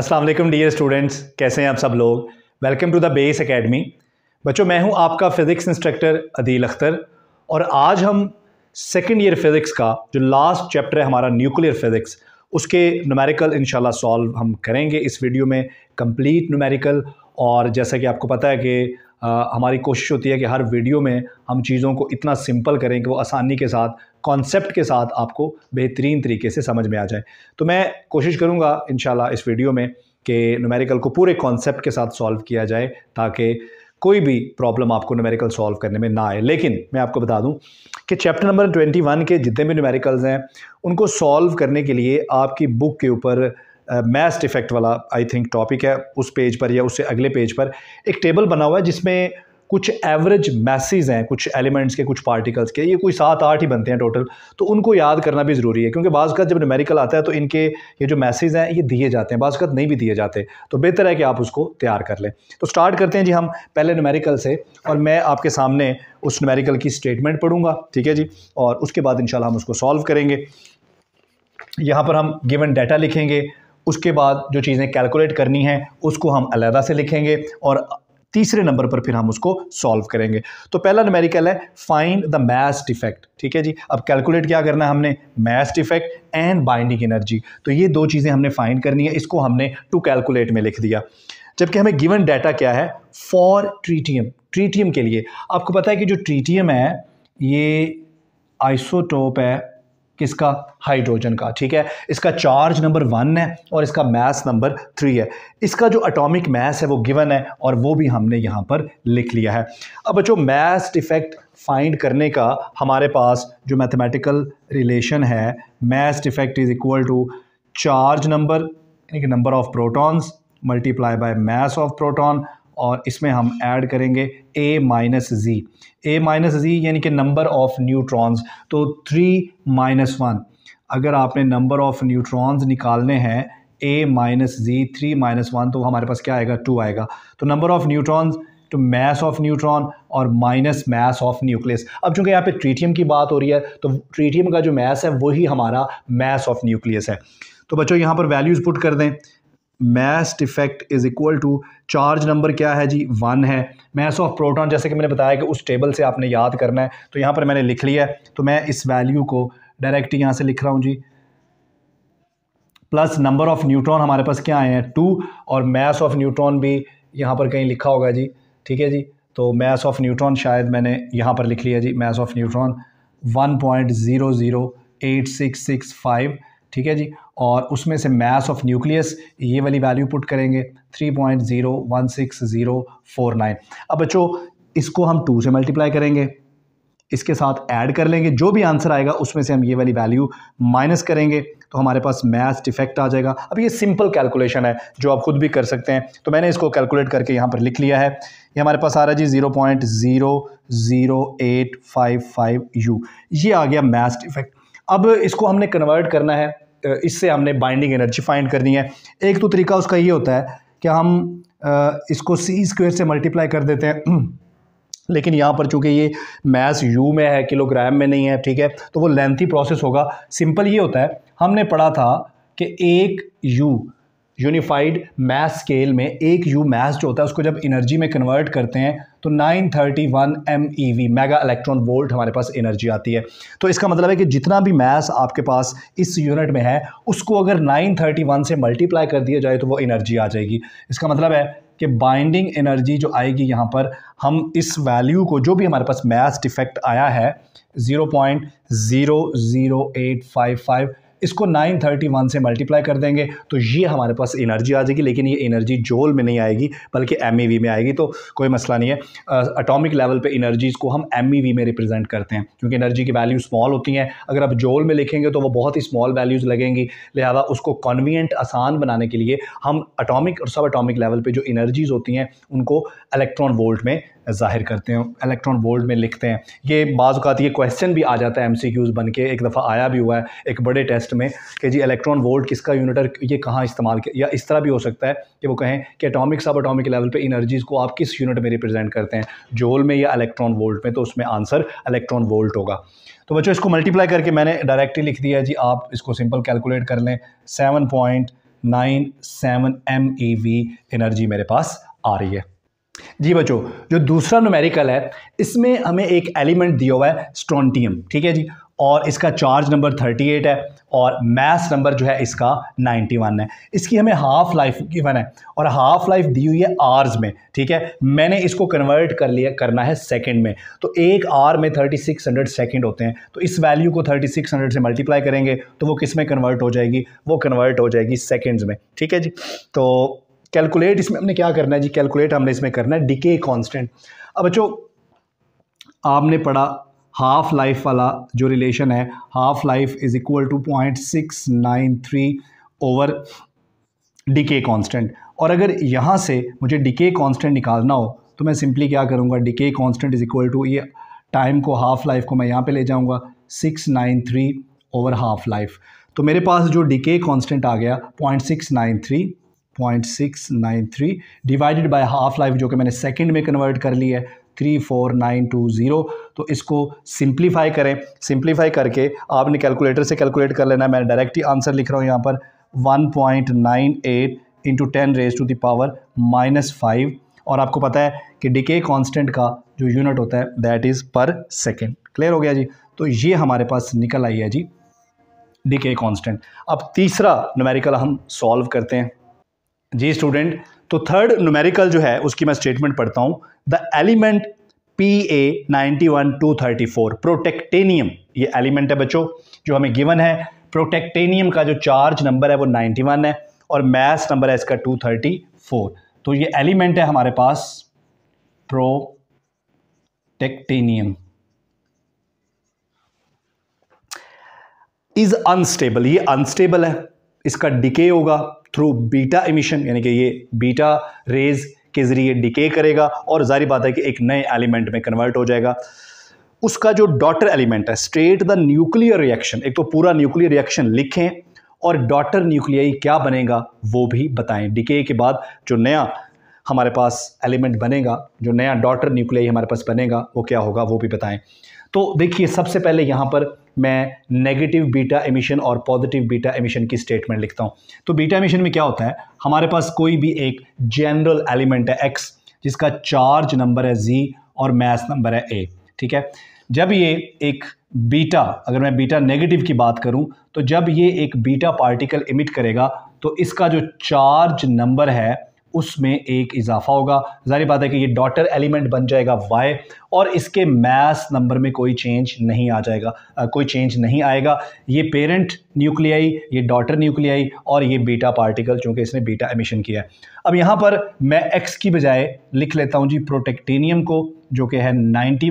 अस्सलाम वालेकुम dear students कैसे हैं आप सब लोग welcome to the base academy बच्चों मैं हूं आपका फ़िज़िक्स इंस्ट्रक्टर अदील अख्तर और आज हम सेकेंड ईयर फिज़िक्स का जो लास्ट चैप्टर है हमारा न्यूक्लियर फिज़िक्स उसके नुमेरिकल इन सॉल्व हम करेंगे इस वीडियो में कम्प्लीट नुमेरिकल और जैसा कि आपको पता है कि आ, हमारी कोशिश होती है कि हर वीडियो में हम चीज़ों को इतना सिंपल करें कि वो आसानी के साथ कॉन्सेप्ट के साथ आपको बेहतरीन तरीके से समझ में आ जाए तो मैं कोशिश करूँगा इन इस वीडियो में कि नुमेरिकल को पूरे कॉन्सेप्ट के साथ सॉल्व किया जाए ताकि कोई भी प्रॉब्लम आपको न्यूमेरिकल सॉल्व करने में ना आए लेकिन मैं आपको बता दूं कि चैप्टर नंबर 21 के जितने भी न्यूमेरिकल्स हैं उनको सॉल्व करने के लिए आपकी बुक के ऊपर मैस्ट इफ़ेक्ट वाला आई थिंक टॉपिक है उस पेज पर या उससे अगले पेज पर एक टेबल बना हुआ है जिसमें कुछ एवरेज मैसेज हैं कुछ एलिमेंट्स के कुछ पार्टिकल्स के ये कोई सात आठ ही बनते हैं टोटल तो उनको याद करना भी ज़रूरी है क्योंकि बाज़ का जब न्यूमेरिकल आता है तो इनके ये जो मैसेज हैं ये दिए जाते हैं बाज़ नहीं भी दिए जाते तो बेहतर है कि आप उसको तैयार कर लें तो स्टार्ट करते हैं जी हम पहले नुमेरिकल से और मैं आपके सामने उस नुमेरिकल की स्टेटमेंट पढ़ूंगा ठीक है जी और उसके बाद इन हम उसको सॉल्व करेंगे यहाँ पर हम गिवन डाटा लिखेंगे उसके बाद जो चीज़ें कैलकुलेट करनी हैं उसको हम अलहदा से लिखेंगे और तीसरे नंबर पर फिर हम उसको सॉल्व करेंगे तो पहला नमेरिकल है फाइंड द मैस डिफेक्ट ठीक है जी अब कैलकुलेट क्या करना है हमने mass defect and binding energy तो ये दो चीज़ें हमने फाइंड करनी है इसको हमने टू कैलकुलेट में लिख दिया जबकि हमें गिवन डाटा क्या है फॉर ट्रीटियम ट्रीटियम के लिए आपको पता है कि जो ट्रीटियम है ये आइसोटोप है किसका हाइड्रोजन का ठीक है इसका चार्ज नंबर वन है और इसका मैस नंबर थ्री है इसका जो अटोमिक मैस है वो गिवन है और वो भी हमने यहाँ पर लिख लिया है अब बच्चों मैस डिफेक्ट फाइंड करने का हमारे पास जो मैथमेटिकल रिलेशन है mass defect is equal to charge number यानी कि number of protons multiply by mass of proton और इसमें हम ऐड करेंगे ए माइनस जी ए माइनस जी यानी कि नंबर ऑफ़ न्यूट्रॉन्स तो थ्री माइनस वन अगर आपने नंबर ऑफ़ न्यूट्रॉन्स निकालने हैं A minus Z three minus one तो हमारे पास क्या आएगा टू आएगा तो नंबर ऑफ़ न्यूट्रॉन्स तो मैस ऑफ न्यूट्रॉन और माइनस मैस ऑफ न्यूक्लियस अब चूंकि यहाँ पे ट्रीटियम की बात हो रही है तो ट्रीटियम का जो मैस है वही हमारा मैस ऑफ न्यूक्लियस है तो बच्चों यहाँ पर वैल्यूज़ पुट कर दें mass defect is equal to charge number क्या है जी वन है मैस ऑफ प्रोटॉन जैसे कि मैंने बताया कि उस टेबल से आपने याद करना है तो यहाँ पर मैंने लिख लिया है तो मैं इस वैल्यू को डायरेक्ट यहाँ से लिख रहा हूँ Z plus number of neutron हमारे पास क्या आए हैं टू और मैस ऑफ न्यूट्रॉन भी यहाँ पर कहीं लिखा होगा जी ठीक है जी तो मैस ऑफ न्यूट्रॉन शायद मैंने यहाँ पर लिख लिया जी mass of neutron one point zero zero eight six six five ठीक है जी और उसमें से मास ऑफ न्यूक्लियस ये वाली वैल्यू पुट करेंगे 3.016049 अब बच्चों इसको हम टू से मल्टीप्लाई करेंगे इसके साथ ऐड कर लेंगे जो भी आंसर आएगा उसमें से हम ये वाली वैल्यू माइनस करेंगे तो हमारे पास मैथ डिफेक्ट आ जाएगा अब ये सिंपल कैलकुलेशन है जो आप खुद भी कर सकते हैं तो मैंने इसको कैलकुलेट करके यहाँ पर लिख लिया है ये हमारे पास आ रहा है जी zero point zero zero eight five five u ये आ गया मैथ डिफेक्ट अब इसको हमने कन्वर्ट करना है इससे हमने बाइंडिंग एनर्जी फाइंड करनी है एक तो तरीका उसका ये होता है कि हम इसको सी स्क्वेयर से मल्टीप्लाई कर देते हैं लेकिन यहाँ पर चूँकि ये मैस यू में है किलोग्राम में नहीं है ठीक है तो वो लेंथी प्रोसेस होगा सिंपल ये होता है हमने पढ़ा था कि एक यू यूनिफाइड मैथ स्केल में एक यू मैथ जो होता है उसको जब एनर्जी में कन्वर्ट करते हैं तो 931 वी मेगा इलेक्ट्रॉन वोल्ट हमारे पास एनर्जी आती है तो इसका मतलब है कि जितना भी मैथ आपके पास इस यूनिट में है उसको अगर 931 से मल्टीप्लाई कर दिया जाए तो वो एनर्जी आ जाएगी इसका मतलब है कि बाइंडिंग एनर्जी जो आएगी यहाँ पर हम इस वैल्यू को जो भी हमारे पास मैथ डिफेक्ट आया है zero point zero zero eight five five इसको 931 से मल्टीप्लाई कर देंगे तो ये हमारे पास एनर्जी आ जाएगी लेकिन ये एनर्जी जोल में नहीं आएगी बल्कि एम e में आएगी तो कोई मसला नहीं है अटोमिक लेवल पर इनर्जीज़ को हम एम e में रिप्रेजेंट करते हैं क्योंकि एनर्जी की वैल्यू स्मॉल होती हैं अगर आप जोल में लिखेंगे तो वो बहुत ही स्मॉल वैल्यूज़ लगेंगी लिहाजा उसको कन्वीनियंट आसान बनाने के लिए हम अटोमिक और सब अटोमिक लेवल पर जो एनर्जीज़ होती हैं उनको इलेक्ट्रॉन वोल्ट में ज़ाहिर करते हैं इलेक्ट्रॉन बोल्ड में लिखते हैं ये बाज़ात ये क्वेश्चन भी आ जाता है एमसीक्यूज़ बन के एक दफ़ा आया भी हुआ है एक बड़े टेस्ट में कि जी इलेक्ट्रॉन वोल्ट किसका यूनिटर ये कहाँ इस्तेमाल किया या इस तरह भी हो सकता है कि वो कहें कि अटोमिक सब अटोमिक लेवल पे इनर्जीज़ को आप किस यूनिट में रिप्रेजेंट करते हैं जोल में या इलेक्ट्रॉन वोल्ट में तो उसमें आंसर इलेक्ट्रॉन वोल्ट होगा तो बच्चों इसको मल्टीप्लाई करके मैंने डायरेक्टली लिख दिया है जी आप इसको सिंपल कैलकुलेट कर लें seven point nine seven M e V energy मेरे पास आ रही है जी बच्चों जो दूसरा नोमेरिकल है इसमें हमें एक एलिमेंट दिया हुआ है स्ट्रॉन्टियम ठीक है जी और इसका चार्ज नंबर 38 है और मैस नंबर जो है इसका 91 है इसकी हमें हाफ लाइफ गिवन है और हाफ लाइफ दी हुई है आर्स में ठीक है मैंने इसको कन्वर्ट कर लिया करना है सेकंड में तो एक आर में 3600 सेकेंड होते हैं तो इस वैल्यू को 3600 से मल्टीप्लाई करेंगे तो वो किस में कन्वर्ट हो जाएगी वो कन्वर्ट हो जाएगी सेकेंड्स में ठीक है जी तो कैलकुलेट इसमें हमने क्या करना है जी कैलकुलेट हमने इसमें करना है डिके कांस्टेंट अब बच्चों आपने पढ़ा हाफ लाइफ वाला जो रिलेशन है half life is equal to point six nine three over decay constant और अगर यहाँ से मुझे डिके कांस्टेंट निकालना हो तो मैं सिंपली क्या करूँगा decay constant is equal to ये टाइम को हाफ लाइफ को मैं यहाँ पे ले जाऊँगा six nine three over half life तो मेरे पास जो डिके कांस्टेंट आ गया point six nine three point six nine three divided by half life जो कि मैंने सेकेंड में कन्वर्ट कर ली है three four nine two zero तो इसको सिंप्लीफाई करें सिंप्लीफाई करके आपने कैलकुलेटर से कैलकुलेट कर लेना है मैं डायरेक्ट ही आंसर लिख रहा हूँ यहाँ पर one point nine eight into ten raise to the power minus five और आपको पता है कि डिके कॉन्स्टेंट का जो यूनिट होता है that is per second clear हो गया जी तो ये हमारे पास निकल आई है जी डिके कॉन्स्टेंट अब तीसरा नमेरिकल हम सॉल्व करते हैं जी स्टूडेंट तो थर्ड न्यूमेरिकल जो है उसकी मैं स्टेटमेंट पढ़ता हूं the element P A ninety one two thirty four protactinium ये एलिमेंट है बच्चों जो हमें गिवन है प्रोटेक्टेनियम का जो चार्ज नंबर है वो नाइन्टी वन है और मैथ नंबर है इसका टू थर्टी फोर तो ये एलिमेंट है हमारे पास प्रोटेक्टेनियम इज अनस्टेबल ये अनस्टेबल है इसका डिके होगा थ्रू बीटा इमिशन यानी कि ये बीटा रेज के ज़रिए डिके करेगा और जारी बात है कि एक नए एलिमेंट में कन्वर्ट हो जाएगा उसका जो डॉटर एलिमेंट है स्ट्रेट द न्यूक्लियर रिएक्शन एक तो पूरा न्यूक्लियर रिएक्शन लिखें और डॉटर न्यूक्लियाई क्या बनेगा वो भी बताएं डिके के बाद जो नया हमारे पास एलिमेंट बनेगा जो नया डॉटर न्यूक्लियाई हमारे पास बनेगा वो क्या होगा वो भी बताएं तो देखिए सबसे पहले यहाँ पर मैं नेगेटिव बीटा एमिशन और पॉजिटिव बीटा एमिशन की स्टेटमेंट लिखता हूँ तो बीटा एमिशन में क्या होता है हमारे पास कोई भी एक जनरल एलिमेंट है एक्स जिसका चार्ज नंबर है जी और मैथ नंबर है ए ठीक है जब ये एक बीटा अगर मैं बीटा नेगेटिव की बात करूँ तो जब ये एक बीटा पार्टिकल इमिट करेगा तो इसका जो चार्ज नंबर है उसमें एक इजाफा होगा जाहिर बात है कि ये डॉटर एलिमेंट बन जाएगा वाई और इसके मैस नंबर में कोई चेंज नहीं आ जाएगा आ, कोई चेंज नहीं आएगा ये पेरेंट न्यूक्लियाई ये डॉटर न्यूक्लियाई और ये बीटा पार्टिकल चूँकि इसने बीटा एमिशन किया है अब यहाँ पर मैं एक्स की बजाय लिख लेता हूँ जी प्रोटेक्टेनियम को जो कि है नाइन्टी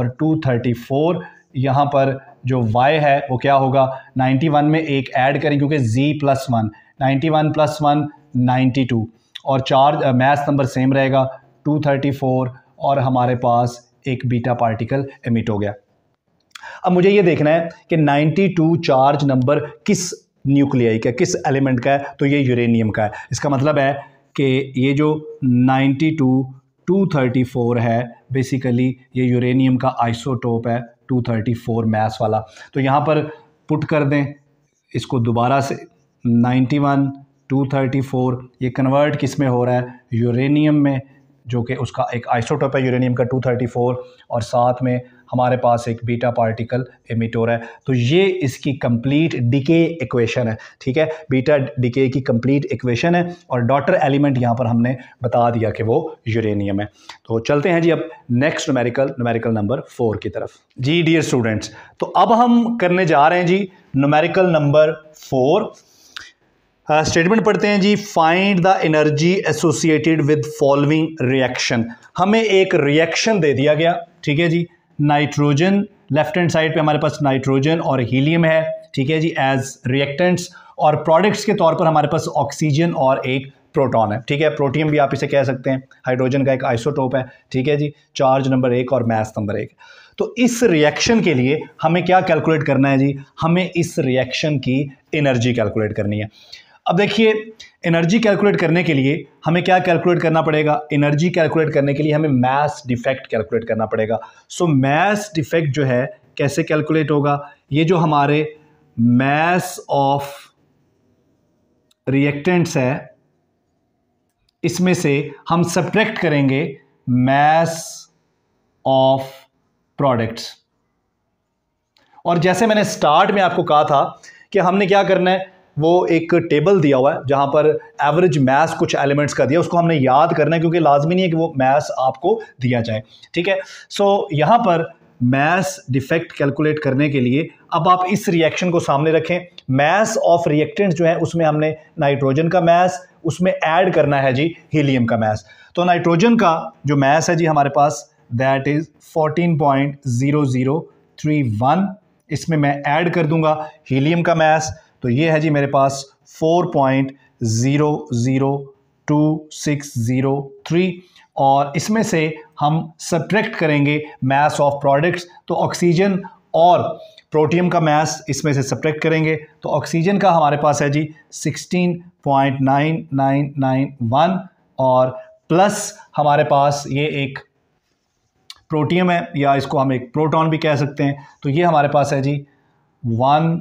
और टू यहाँ पर जो y है वो क्या होगा 91 में एक ऐड करें क्योंकि z plus one ninety one plus one ninety two और चार्ज मैथ नंबर सेम रहेगा 234 और हमारे पास एक बीटा पार्टिकल एमिट हो गया अब मुझे ये देखना है कि 92 चार्ज नंबर किस न्यूक्लियाई का किस एलिमेंट का है तो ये यूरेनियम का है इसका मतलब है कि ये जो 92 234 है बेसिकली ये यूरेनियम का आइसोटोप है 234 मैस वाला तो यहाँ पर पुट कर दें इसको दोबारा से 91 234 ये कन्वर्ट किस में हो रहा है यूरेनियम में जो कि उसका एक आइसोटोप है यूरेनियम का 234 और साथ में हमारे पास एक बीटा पार्टिकल एमिट हो रहा है तो ये इसकी कंप्लीट डिके इक्वेशन है ठीक है बीटा डिके की कंप्लीट इक्वेशन है और डॉटर एलिमेंट यहाँ पर हमने बता दिया कि वो यूरेनियम है तो चलते हैं जी अब next numerical numerical number four की तरफ जी डियर स्टूडेंट्स तो अब हम करने जा रहे हैं जी numerical number four statement uh, पढ़ते हैं जी find the energy associated with following reaction हमें एक रिएक्शन दे दिया गया ठीक है जी नाइट्रोजन लेफ्ट हैंड साइड पे हमारे पास नाइट्रोजन और हीलियम है ठीक है जी एज रिएक्टेंट्स और प्रोडक्ट्स के तौर पर हमारे पास ऑक्सीजन और एक प्रोटॉन है ठीक है प्रोटियम भी आप इसे कह सकते हैं हाइड्रोजन का एक आइसोटोप है ठीक है जी चार्ज नंबर एक और मैथ नंबर एक तो इस रिएक्शन के लिए हमें क्या कैलकुलेट करना है जी हमें इस रिएक्शन की एनर्जी कैलकुलेट करनी है अब देखिए एनर्जी कैलकुलेट करने के लिए हमें क्या कैलकुलेट करना पड़ेगा एनर्जी कैलकुलेट करने के लिए हमें मैस डिफेक्ट कैलकुलेट करना पड़ेगा सो मैस डिफेक्ट जो है कैसे कैलकुलेट होगा ये जो हमारे मैस ऑफ रिएक्टेंट्स है इसमें से हम सब्ट्रैक्ट करेंगे मैस ऑफ प्रोडक्ट्स और जैसे मैंने स्टार्ट में आपको कहा था कि हमने क्या करना है वो एक टेबल दिया हुआ है जहाँ पर एवरेज मैथ कुछ एलिमेंट्स का दिया उसको हमने याद करना है क्योंकि लाजमी नहीं है कि वो मैथ आपको दिया जाए ठीक है सो so, यहाँ पर मैस डिफेक्ट कैलकुलेट करने के लिए अब आप इस रिएक्शन को सामने रखें मैस ऑफ रिएक्टेंट जो है उसमें हमने नाइट्रोजन का मैस उसमें ऐड करना है जी हीलियम का मैस तो नाइट्रोजन का जो मैस है जी हमारे पास दैट इज़ 14.0031 इसमें मैं ऐड कर दूंगा हीलियम का मैस तो ये है जी मेरे पास four point zero zero two six zero three और इसमें से हम सब्ट्रैक्ट करेंगे मास ऑफ प्रोडक्ट्स तो ऑक्सीजन और प्रोटियम का मास इसमें से सब्ट्रैक्ट करेंगे तो ऑक्सीजन का हमारे पास है जी 16.9991 और प्लस हमारे पास ये एक प्रोटियम है या इसको हम एक प्रोटॉन भी कह सकते हैं तो ये हमारे पास है जी one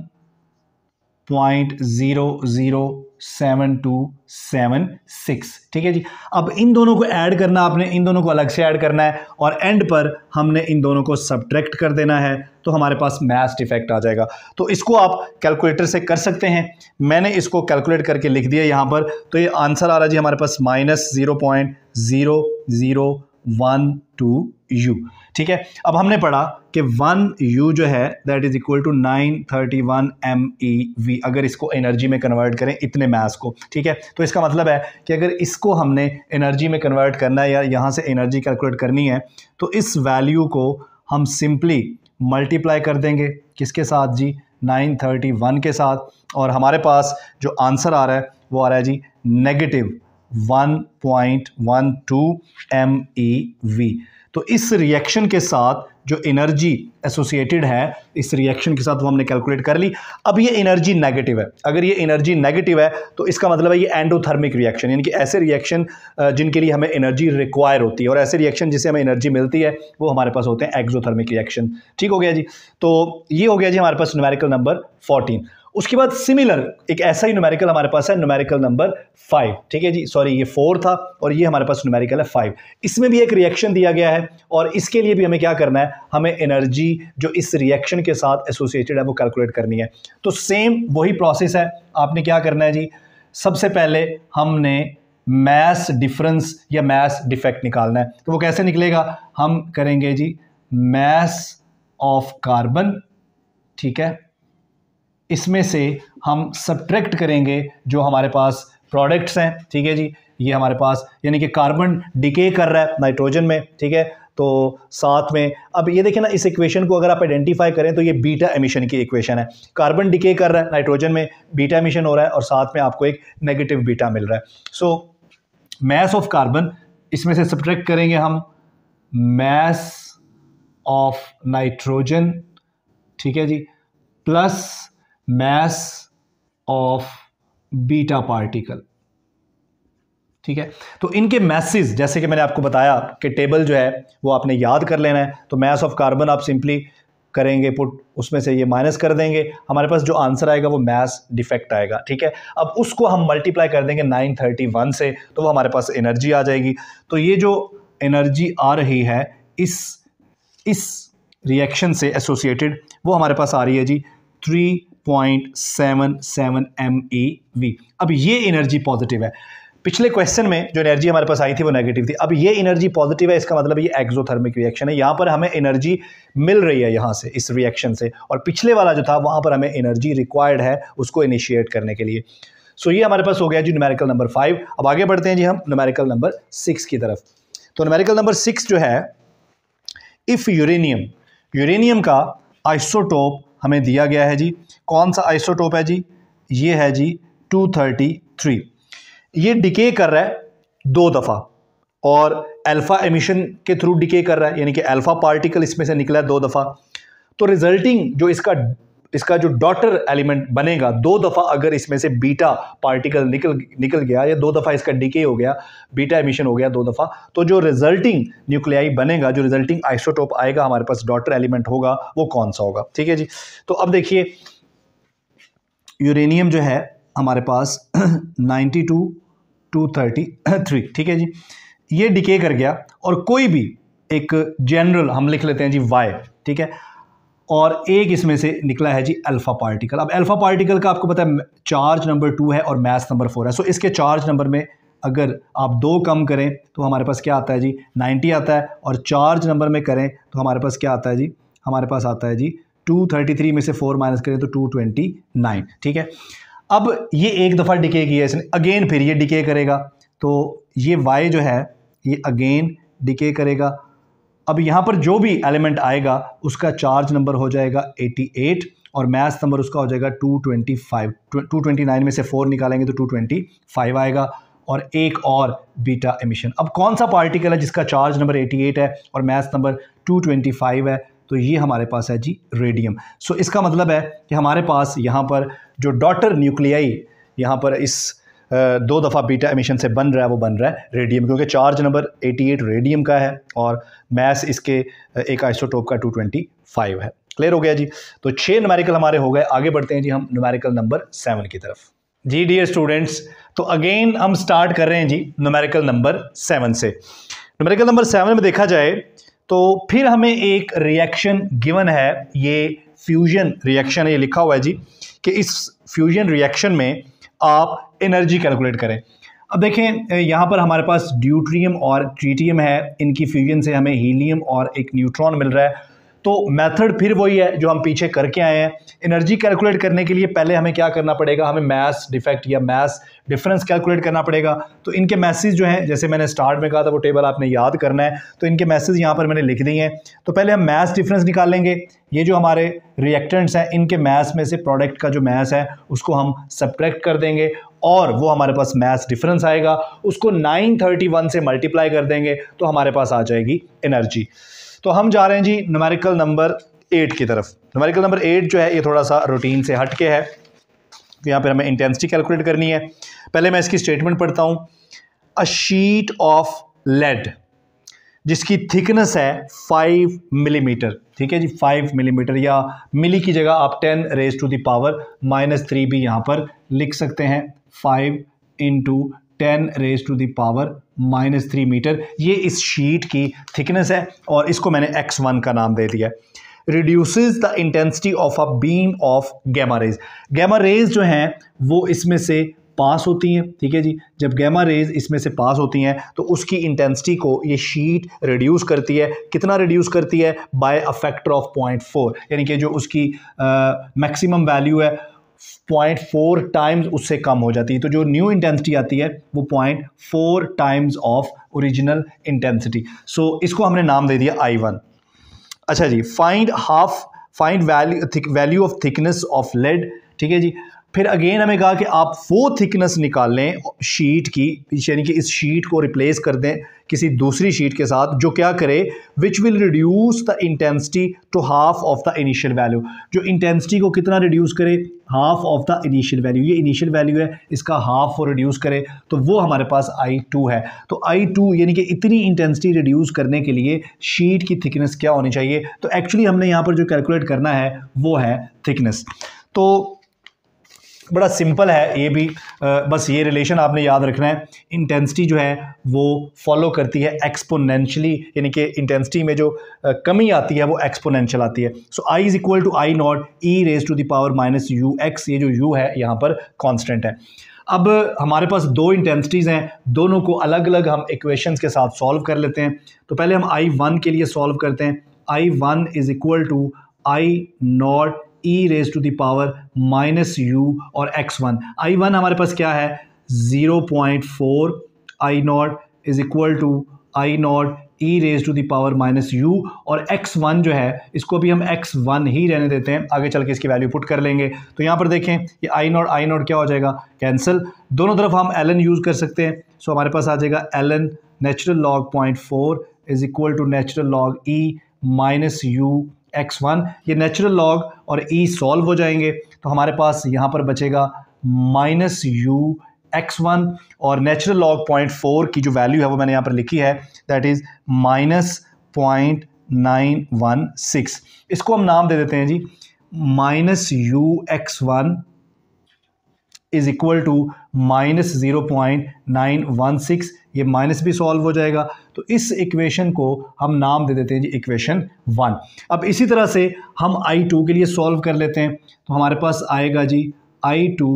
point zero zero seven two seven six ठीक है जी अब इन दोनों को ऐड करना आपने इन दोनों को अलग से ऐड करना है और एंड पर हमने इन दोनों को सब्ट्रैक्ट कर देना है तो हमारे पास मैथ डिफेक्ट आ जाएगा तो इसको आप कैलकुलेटर से कर सकते हैं मैंने इसको कैलकुलेट करके लिख दिया यहाँ पर तो ये आंसर आ रहा है जी हमारे पास minus zero point zero zero one two u ठीक है अब हमने पढ़ा कि वन यू जो है that is equal to nine thirty one M e V अगर इसको एनर्जी में कन्वर्ट करें इतने मास को ठीक है तो इसका मतलब है कि अगर इसको हमने एनर्जी में कन्वर्ट करना है या यहाँ से एनर्जी कैलकुलेट करनी है तो इस वैल्यू को हम सिंपली मल्टीप्लाई कर देंगे किसके साथ जी 931 के साथ और हमारे पास जो आंसर आ रहा है वो आ रहा है जी negative 1.12 point M e V तो इस रिएक्शन के साथ जो एनर्जी एसोसिएटेड है इस रिएक्शन के साथ वो हमने कैलकुलेट कर ली अब ये एनर्जी नेगेटिव है अगर ये एनर्जी नेगेटिव है तो इसका मतलब है ये एंडोथर्मिक रिएक्शन यानी कि ऐसे रिएक्शन जिनके लिए हमें एनर्जी रिक्वायर होती है और ऐसे रिएक्शन जिसे हमें एनर्जी मिलती है वो हमारे पास होते हैं एक्जोथर्मिक रिएक्शन ठीक हो गया जी तो ये हो गया जी हमारे पास न्यूमेरिकल नंबर फोर्टीन उसके बाद सिमिलर एक ऐसा ही न्यूमेरिकल हमारे पास है न्यूमेरिकल नंबर फाइव ठीक है जी सॉरी ये फोर था और ये हमारे पास न्यूमेरिकल है फाइव इसमें भी एक रिएक्शन दिया गया है और इसके लिए भी हमें क्या करना है हमें एनर्जी जो इस रिएक्शन के साथ एसोसिएटेड है वो कैलकुलेट करनी है तो सेम वही प्रोसेस है आपने क्या करना है जी सबसे पहले हमने मैस डिफरेंस या मैस डिफेक्ट निकालना है तो वो कैसे निकलेगा हम करेंगे जी मैस ऑफ कार्बन ठीक है इसमें से हम सब्ट्रैक्ट करेंगे जो हमारे पास प्रोडक्ट्स हैं ठीक है जी ये हमारे पास यानी कि कार्बन डिके कर रहा है नाइट्रोजन में ठीक है तो साथ में अब ये देखिए ना इस इक्वेशन को अगर आप आइडेंटिफाई करें तो ये बीटा एमिशन की इक्वेशन है कार्बन डिके कर रहा है नाइट्रोजन में बीटा एमिशन हो रहा है और साथ में आपको एक नेगेटिव बीटा मिल रहा है सो मैस ऑफ कार्बन इसमें से सब्ट्रैक्ट करेंगे हम मैस ऑफ नाइट्रोजन ठीक है जी plus mass of beta particle ठीक है तो इनके मैसेज जैसे कि मैंने आपको बताया कि टेबल जो है वो आपने याद कर लेना है तो मैस ऑफ कार्बन आप सिंपली करेंगे पुट उसमें से ये माइनस कर देंगे हमारे पास जो आंसर आएगा वो मैस डिफेक्ट आएगा ठीक है अब उसको हम मल्टीप्लाई कर देंगे 931 से तो वो हमारे पास एनर्जी आ जाएगी तो ये जो एनर्जी आ रही है इस इस रिएक्शन से एसोसिएटेड वो हमारे पास आ रही है जी three point seven seven M e V अब ये एनर्जी पॉजिटिव है पिछले क्वेश्चन में जो एनर्जी हमारे पास आई थी वो नेगेटिव थी अब ये एनर्जी पॉजिटिव है इसका मतलब ये एक्जोथर्मिक रिएक्शन है यहाँ पर हमें एनर्जी मिल रही है यहाँ से इस रिएक्शन से और पिछले वाला जो था वहाँ पर हमें एनर्जी रिक्वायर्ड है उसको इनिशिएट करने के लिए सो ये हमारे पास हो गया जी न्यूमेरिकल नंबर फाइव अब आगे बढ़ते हैं जी हम न्यूमेरिकल नंबर सिक्स की तरफ तो न्यूमेरिकल नंबर सिक्स जो है इफ़ यूरेनियम यूरेनियम का आइसोटोप हमें दिया गया है जी कौन सा आइसोटोप है जी ये है जी 233 ये डिके कर रहा है दो दफ़ा और अल्फ़ा एमिशन के थ्रू डिके कर रहा है यानी कि अल्फ़ा पार्टिकल इसमें से निकला है दो दफ़ा तो रिजल्टिंग जो इसका इसका जो डॉटर एलिमेंट बनेगा दो दफ़ा अगर इसमें से बीटा पार्टिकल निकल निकल गया या दो दफ़ा इसका डिके हो गया बीटा एमिशन हो गया दो दफ़ा तो जो रिजल्टिंग न्यूक्लियाई बनेगा जो रिजल्टिंग आइसोटोप आएगा हमारे पास डॉटर एलिमेंट होगा वो कौन सा होगा ठीक है जी तो अब देखिए यूरेनियम जो है हमारे पास ninety two two thirty three ठीक है जी ये डिके कर गया और कोई भी एक जनरल हम लिख लेते हैं जी वाई ठीक है और एक इसमें से निकला है जी अल्फ़ा पार्टिकल अब अल्फ़ा पार्टिकल का आपको पता है चार्ज नंबर टू है और मैथ नंबर फोर है सो इसके चार्ज नंबर में अगर आप दो कम करें तो हमारे पास क्या आता है जी नाइन्टी आता है और चार्ज नंबर में करें तो हमारे पास क्या आता है जी हमारे पास आता है जी टू थर्टी थ्री में से फोर माइनस करें तो टू ट्वेंटी नाइन ठीक है अब ये एक दफ़ा डिके किया इसने अगेन फिर ये डिके करेगा तो ये वाई जो है ये अगेन डिके करेगा अब यहाँ पर जो भी एलिमेंट आएगा उसका चार्ज नंबर हो जाएगा 88 और मैथ नंबर उसका हो जाएगा 225 229 में से फोर निकालेंगे तो 225 आएगा और एक और बीटा एमिशन अब कौन सा पार्टिकल है जिसका चार्ज नंबर 88 है और मैथ नंबर 225 है तो ये हमारे पास है जी रेडियम सो इसका मतलब है कि हमारे पास यहाँ पर जो डॉटर न्यूक्लियाई यहाँ पर इस दो दफ़ा बीटा एमिशन से बन रहा है वो बन रहा है रेडियम क्योंकि चार्ज नंबर 88 रेडियम का है और मैस इसके एक आइसोटोप का 225 है क्लियर हो गया जी तो छः नुमेरिकल हमारे हो गए आगे बढ़ते हैं जी हम नुमेरिकल नंबर सेवन की तरफ जी डी स्टूडेंट्स तो अगेन हम स्टार्ट कर रहे हैं जी नुमेरिकल नंबर सेवन से नुमेरिकल नंबर सेवन में देखा जाए तो फिर हमें एक रिएक्शन गिवन है ये फ्यूजन रिएक्शन ये लिखा हुआ है जी कि इस फ्यूजन रिएक्शन में आप एनर्जी कैलकुलेट करें अब देखें यहाँ पर हमारे पास ड्यूट्रियम और ट्रीटियम है इनकी फ्यूजन से हमें हीलियम और एक न्यूट्रॉन मिल रहा है तो मेथड फिर वही है जो हम पीछे करके आए हैं एनर्जी कैलकुलेट करने के लिए पहले हमें क्या करना पड़ेगा हमें मैस डिफेक्ट या मैस डिफरेंस कैलकुलेट करना पड़ेगा तो इनके मैसेज जो हैं जैसे मैंने स्टार्ट में कहा था वो टेबल आपने याद करना है तो इनके मैसेज यहाँ पर मैंने लिख दिए हैं तो पहले हम मैस डिफरेंस निकालेंगे ये जो हमारे रिएक्टेंट्स हैं इनके मैस में से प्रोडक्ट का जो मैस है उसको हम सब्ट्रैक्ट कर देंगे और वो हमारे पास मैस डिफरेंस आएगा उसको 931 से मल्टीप्लाई कर देंगे तो हमारे पास आ जाएगी एनर्जी तो हम जा रहे हैं जी नुमेरिकल नंबर एट की तरफ नुमेरिकल नंबर एट जो है ये थोड़ा सा रूटीन से हट के है तो यहाँ पर हमें इंटेंसिटी कैलकुलेट करनी है पहले मैं इसकी स्टेटमेंट पढ़ता हूँ अ शीट ऑफ लेड जिसकी थिकनेस है फाइव मिलीमीटर ठीक है जी फाइव मिलीमीटर या मिली की जगह आप ten raise to the power minus three भी यहाँ पर लिख सकते हैं five into ten raise to the power minus three metre ये इस शीट की थिकनेस है और इसको मैंने एक्स वन का नाम दे दिया है the intensity of a beam of gamma rays gamma rays जो हैं वो इसमें से पास होती हैं ठीक है जी जब गैमा रेज इसमें से पास होती हैं तो उसकी इंटेंसिटी को ये शीट रिड्यूस करती है कितना रिड्यूस करती है by a factor of point four यानी कि जो उसकी मैक्सिमम वैल्यू है पॉइंट फोर टाइम्स उससे कम हो जाती है तो जो न्यू इंटेंसिटी आती है वो point four times of original intensity so इसको हमने नाम दे दिया आई वन अच्छा जी find half find value value of thickness of lead ठीक है जी फिर अगेन हमें कहा कि आप वो थिकनेस निकाल लें शीट की यानी कि इस शीट को रिप्लेस कर दें किसी दूसरी शीट के साथ जो क्या करे which will reduce the intensity to half of the initial value जो इंटेंसिटी को कितना रिड्यूस करे half of the initial value ये इनिशियल वैल्यू है इसका हाफ वो रिड्यूस करे तो वो हमारे पास आई टू है तो आई टू यानी कि इतनी इंटेंसिटी रिड्यूस करने के लिए शीट की थिकनेस क्या होनी चाहिए तो एक्चुअली हमने यहाँ पर जो कैलकुलेट करना है वो है थिकनेस तो बड़ा सिंपल है ये भी बस ये रिलेशन आपने याद रखना है इंटेंसिटी जो है वो फॉलो करती है एक्सपोनेंशली यानी कि इंटेंसिटी में जो कमी आती है वो एक्सपोनेंशियल आती है so I is equal to I naught e raise to the power minus u x ये जो यू है यहाँ पर कॉन्स्टेंट है अब हमारे पास दो इंटेंसिटीज़ हैं दोनों को अलग अलग हम इक्वेशंस के साथ सॉल्व कर लेते हैं तो पहले हम आई वन के लिए सॉल्व करते हैं I one is equal to I naught e raise to the power minus u और एक्स वन आई वन हमारे पास क्या है zero point four I naught is equal to I naught e raise to the power minus u और x one जो है इसको भी हम एक्स वन ही रहने देते हैं आगे चल के इसकी वैल्यू पुट कर लेंगे तो यहाँ पर देखें ये आई नॉट आई नॉट क्या हो जाएगा कैंसिल दोनों तरफ हम एल एन यूज़ कर सकते हैं सो हमारे पास आ जाएगा l n natural log point four is equal to natural log e minus u x one ये नेचुरल लॉग और ई e सॉल्व हो जाएंगे तो हमारे पास यहाँ पर बचेगा माइनस यू एक्स वन और नेचुरल लॉग पॉइंट फोर की जो वैल्यू है वो मैंने यहाँ पर लिखी है that is minus point nine one six इसको हम नाम दे देते हैं जी minus u x one is equal to minus zero point nine one six ये माइनस भी सॉल्व हो जाएगा तो इस इक्वेशन को हम नाम दे देते हैं जी इक्वेशन वन अब इसी तरह से हम आई टू के लिए सॉल्व कर लेते हैं तो हमारे पास आएगा जी I two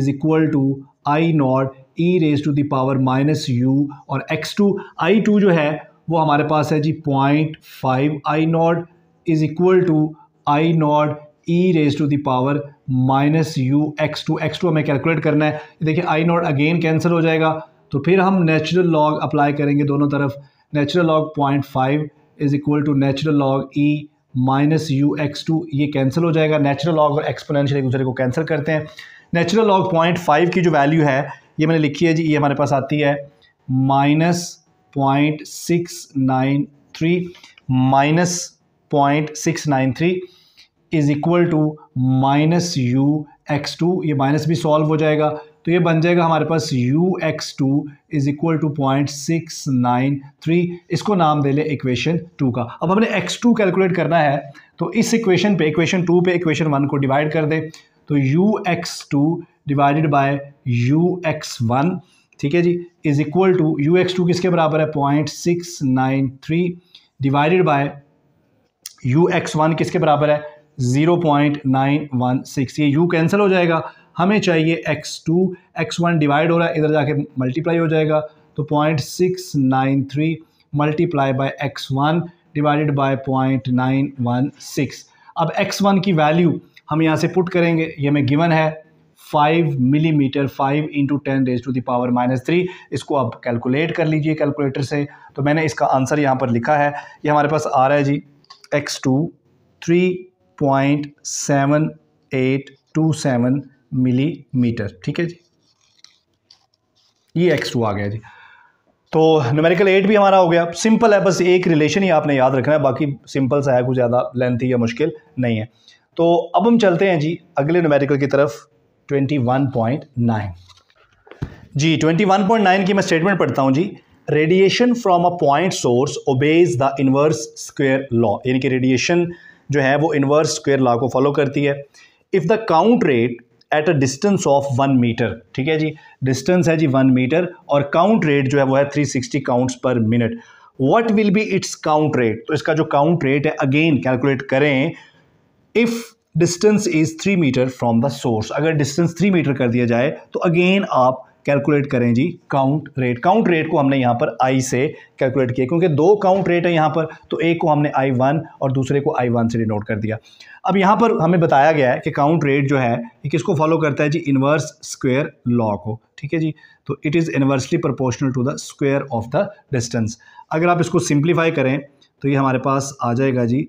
is equal to I naught e raise to the power minus u और एक्स टू आई टू जो है वो हमारे पास है जी point five I naught is equal to I naught e raise to the power minus u x two x two हमें calculate करना है देखिए आई नॉट अगेन कैंसिल हो जाएगा तो फिर हम नेचुरल लॉग अप्लाई करेंगे दोनों तरफ natural log point five is equal to natural log e minus u x two ये कैंसिल हो जाएगा नेचुरल लॉग और एक्सपोनेंशियल एक दूसरे को कैंसिल करते हैं नेचुरल लॉग पॉइंट फाइव की जो वैल्यू है ये मैंने लिखी है जी ये हमारे पास आती है minus point six nine three minus point six nine three is equal to minus u x two ये माइनस भी सॉल्व हो जाएगा तो ये बन जाएगा हमारे पास u x two is equal to point six nine three इसको नाम दे ले इक्वेशन टू का अब हमने एक्स टू कैलकुलेट करना है तो इस इक्वेशन पे इक्वेशन टू पे इक्वेशन वन को डिवाइड कर दे तो u x two divided by u x one ठीक है जी is equal to u x two किसके बराबर है point six nine three divided by u x one किसके बराबर है zero point nine one six ये यू कैंसिल हो जाएगा हमें चाहिए x two x one divide हो रहा है इधर जाके मल्टीप्लाई हो जाएगा तो point six nine three multiply by x one divided by point nine one six अब एक्स वन की वैल्यू हम यहाँ से पुट करेंगे ये हमें गिवन है five millimetre five into ten raise to the power minus three इसको आप कैलकुलेट कर लीजिए कैलकुलेटर से तो मैंने इसका आंसर यहाँ पर लिखा है ये हमारे पास आ रहा है जी x two three point seven eight two seven millimetre ठीक है जी ये एक्स टू आ गया जी तो नमेरिकल एट भी हमारा हो गया सिंपल है बस एक रिलेशन ही आपने याद रखना है बाकी सिंपल सा है कुछ ज़्यादा लेंथी या मुश्किल नहीं है तो अब हम चलते हैं जी अगले नमेरिकल की तरफ 21.9 जी 21.9 की मैं स्टेटमेंट पढ़ता हूँ जी radiation from a point source obeys the inverse square law यानी कि रेडिएशन जो है वो इन्वर्स स्क्वेयर लॉ को फॉलो करती है if the count rate at a distance of one metre ठीक है जी डिस्टेंस है जी वन मीटर और काउंट रेट जो है वो है three sixty counts per minute what will be its count rate तो इसका जो काउंट रेट है अगेन कैलकुलेट करें if distance is three metre from the source अगर डिस्टेंस थ्री मीटर कर दिया जाए तो अगेन आप कैलकुलेट करें जी काउंट रेट काउंट रेट को हमने यहाँ पर आई से कैलकुलेट किया क्योंकि दो काउंट रेट है यहाँ पर तो एक को हमने आई वन और दूसरे को आई वन से डिनोट कर दिया अब यहाँ पर हमें बताया गया है कि काउंट रेट जो है ये किसको फॉलो करता है जी इन्वर्स स्क्वेयर लॉ को ठीक है जी तो it is inversely proportional to the square of the distance अगर आप इसको सिंप्लीफाई करें तो ये हमारे पास आ जाएगा जी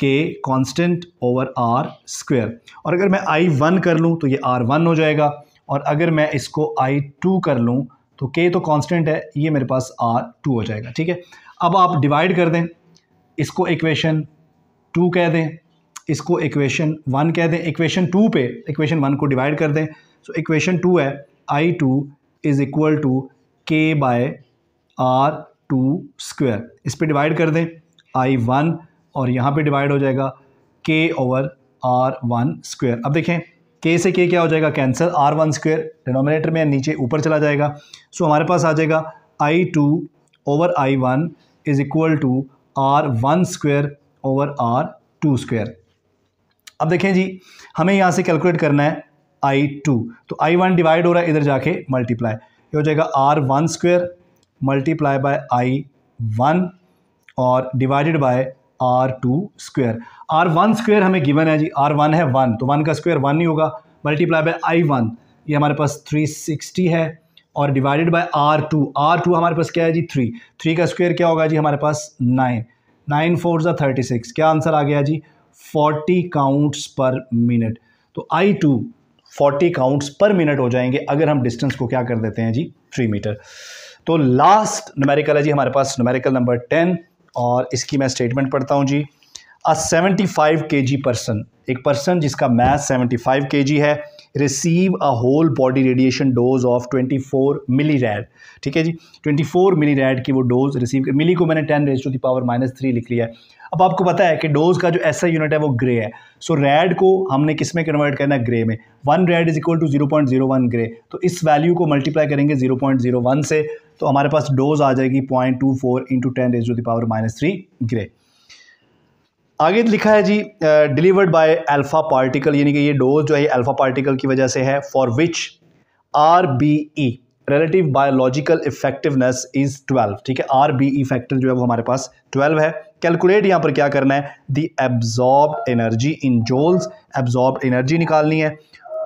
के कांस्टेंट ओवर आर स्क्वेयर और अगर मैं आई वन कर लूँ तो ये आर वन हो जाएगा और अगर मैं इसको आई टू कर लूँ तो के तो कांस्टेंट है ये मेरे पास आर टू हो जाएगा ठीक है अब आप डिवाइड कर दें इसको इक्वेशन टू कह दें इसको इक्वेशन वन कह दें इक्वेशन टू पे इक्वेशन वन को डिवाइड कर दें सो इक्वेशन टू है I two is equal to K by R two square इस पर डिवाइड कर दें आई वन और यहाँ पे डिवाइड हो जाएगा के ओवर आर वन स्क्वेयर अब देखें के से के क्या हो जाएगा cancel R one square denominator में नीचे ऊपर चला जाएगा सो so, हमारे पास आ जाएगा I two over I one is equal to R one square over R two square अब देखें जी हमें यहाँ से कैलकुलेट करना है आई टू तो आई वन डिवाइड हो रहा है इधर जाके मल्टीप्लाई ये हो जाएगा R one square multiply by I one और divided by R two square R one square हमें गिवन है जी आर वन है वन तो वन का स्क्वेयर वन ही होगा मल्टीप्लाई बाय आई वन ये हमारे पास थ्री सिक्सटी है और divided by R two R two हमारे पास क्या है जी थ्री थ्री का स्क्वेयर क्या होगा जी हमारे पास नाइन नाइन फोर ज़ा थर्टी सिक्स क्या आंसर आ गया जी फोर्टी काउंट्स पर मिनट तो I two forty counts per minute हो जाएंगे अगर हम डिस्टेंस को क्या कर देते हैं जी थ्री मीटर तो लास्ट नुमेरिकल है जी हमारे पास नुमेरिकल नंबर टेन और इसकी मैं स्टेटमेंट पढ़ता हूँ जी अ seventy five K G person एक पर्सन जिसका mass seventy five K G है receive a whole body radiation dose of twenty four millirad ठीक है जी ट्वेंटी फोर मिली रैड की वो डोज रिसीव मिली को मैंने ten raise to the power minus three लिख लिया है अब आपको पता है कि डोज का जो ऐसा यूनिट है वो ग्रे है सो so, रेड को हमने किस में कन्वर्ट करना है ग्रे में one rad is equal to zero point zero one gray तो इस वैल्यू को मल्टीप्लाई करेंगे जीरो पॉइंट जीरो वन से तो हमारे पास डोज आ जाएगी point two four into ten raise to the power minus three gray आगे लिखा है जी डिलीवर्ड बाय अल्फ़ा पार्टिकल यानी कि ये डोज जो है अल्फ़ा पार्टिकल की वजह से है for which R B E relative biological effectiveness is twelve ठीक है आर बी ई फैक्टर जो है वो हमारे पास ट्वेल्व है कैलकुलेट यहाँ पर क्या करना है the absorb energy in joules absorb energy निकालनी है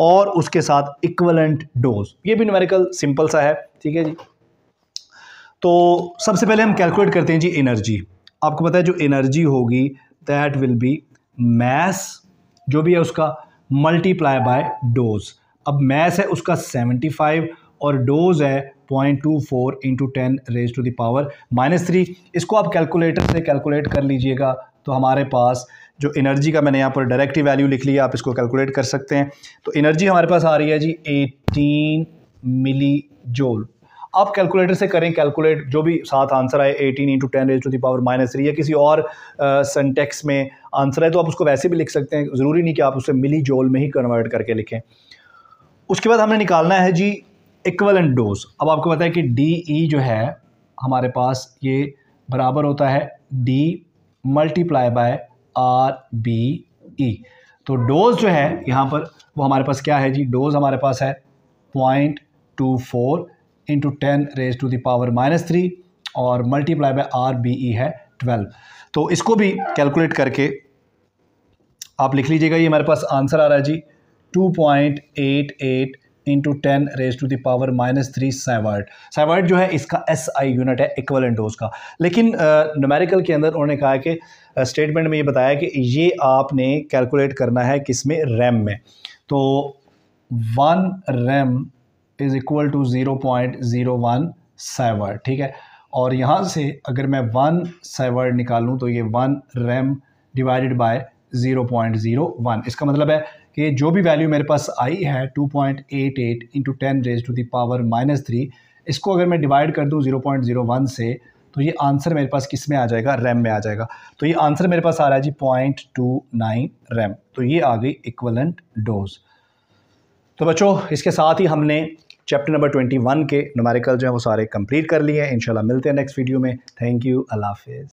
और उसके साथ इक्वलेंट डोज ये भी न्यूमेरिकल सिंपल सा है ठीक है जी तो सबसे पहले हम कैलकुलेट करते हैं जी एनर्जी आपको पता है जो एनर्जी होगी दैट विल बी मैस जो भी है उसका मल्टीप्लाई बाय डोज अब मैस है उसका 75 और डोज है point two four into ten raise to the power minus three इसको आप कैलकुलेटर से कैलकुलेट कर लीजिएगा तो हमारे पास जो एनर्जी का मैंने यहाँ पर डायरेक्टिव वैल्यू लिख लिया आप इसको कैलकुलेट कर सकते हैं तो एनर्जी हमारे पास आ रही है जी एटीन मिली जोल आप कैलकुलेटर से करें कैलकुलेट जो भी साथ आंसर आए 18 into ten raise to the power minus three या किसी और सेंटेक्स में आंसर है तो आप उसको वैसे भी लिख सकते हैं ज़रूरी नहीं कि आप उसे मिली जोल में ही कन्वर्ट करके लिखें उसके बाद हमें निकालना है जी इक्वलेंट डोज अब आपको पता है कि डी ई e जो है हमारे पास ये बराबर होता है D multiply by R B E तो डोज जो है यहाँ पर वो हमारे पास क्या है जी डोज हमारे पास है point two four into ten raise to the power minus three और multiply by R B E है ट्वेल्व तो इसको भी कैलकुलेट करके आप लिख लीजिएगा ये हमारे पास आंसर आ रहा है जी two point eight eight into ten raise to the power minus three sievert sievert जो है इसका एस आई यूनिट है इक्वलन डोज का लेकिन नोमेरिकल के अंदर उन्होंने कहा कि स्टेटमेंट में ये बताया कि ये आपने कैलकुलेट करना है किस में रैम में तो one rem is equal to zero point zero one sievert ठीक है और यहाँ से अगर मैं वन सेवर्ट निकालूँ तो ये one rem divided by zero point zero one इसका मतलब है कि जो भी वैल्यू मेरे पास आई है 2.88 point eight eight into ten raise to the power minus three इसको अगर मैं डिवाइड कर दूँ जीरो जीरो पॉइंट वन से तो ये आंसर मेरे पास किस में आ जाएगा रैम में आ जाएगा तो ये आंसर मेरे पास आ रहा है जी पॉइंट टू नाइन रैम तो ये आ गई इक्वलेंट डोज तो बच्चों इसके साथ ही हमने चैप्टर नंबर ट्वेंटी वन के नुमारिकल जो हैं वो सारे कंप्लीट कर लिए हैं इंशाल्लाह मिलते हैं नेक्स्ट वीडियो में थैंक यू अल्लाह हाफिज़